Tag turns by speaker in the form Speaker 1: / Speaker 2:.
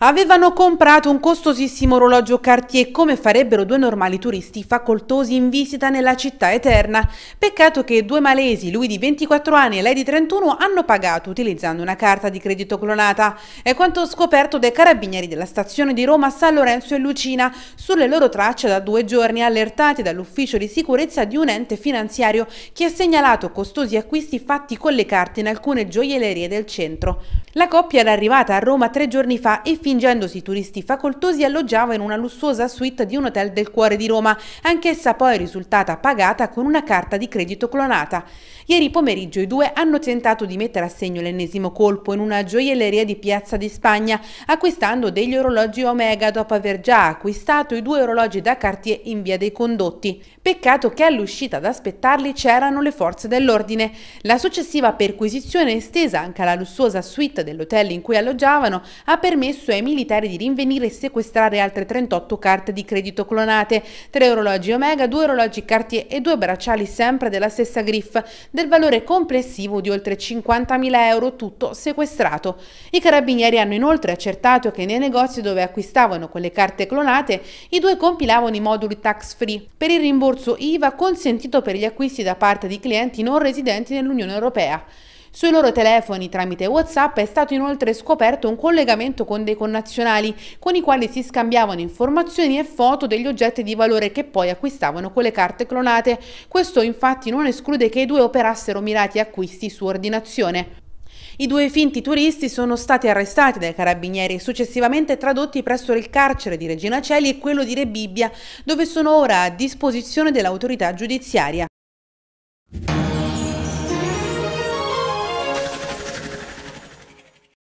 Speaker 1: Avevano comprato un costosissimo orologio Cartier come farebbero due normali turisti facoltosi in visita nella città eterna. Peccato che due malesi, lui di 24 anni e lei di 31, hanno pagato utilizzando una carta di credito clonata. È quanto scoperto dai carabinieri della stazione di Roma San Lorenzo e Lucina sulle loro tracce da due giorni allertati dall'ufficio di sicurezza di un ente finanziario che ha segnalato costosi acquisti fatti con le carte in alcune gioiellerie del centro. La coppia era arrivata a Roma tre giorni fa e fingendosi turisti facoltosi alloggiava in una lussuosa suite di un hotel del cuore di Roma, anch'essa poi risultata pagata con una carta di credito clonata. Ieri pomeriggio i due hanno tentato di mettere a segno l'ennesimo colpo in una gioielleria di Piazza di Spagna, acquistando degli orologi Omega dopo aver già acquistato i due orologi da Cartier in via dei condotti. Peccato che all'uscita ad aspettarli c'erano le forze dell'ordine. La successiva perquisizione estesa anche alla lussuosa suite dell'hotel in cui alloggiavano ha permesso ai militari di rinvenire e sequestrare altre 38 carte di credito clonate, 3 orologi Omega, 2 orologi Cartier e 2 bracciali sempre della stessa Griff, del valore complessivo di oltre 50.000 euro, tutto sequestrato. I carabinieri hanno inoltre accertato che nei negozi dove acquistavano quelle carte clonate i due compilavano i moduli tax free per il rimborso IVA consentito per gli acquisti da parte di clienti non residenti nell'Unione Europea. Sui loro telefoni tramite WhatsApp è stato inoltre scoperto un collegamento con dei connazionali, con i quali si scambiavano informazioni e foto degli oggetti di valore che poi acquistavano con le carte clonate. Questo infatti non esclude che i due operassero mirati acquisti su ordinazione. I due finti turisti sono stati arrestati dai carabinieri e successivamente tradotti presso il carcere di Regina Celi e quello di Rebibbia, dove sono ora a disposizione dell'autorità giudiziaria.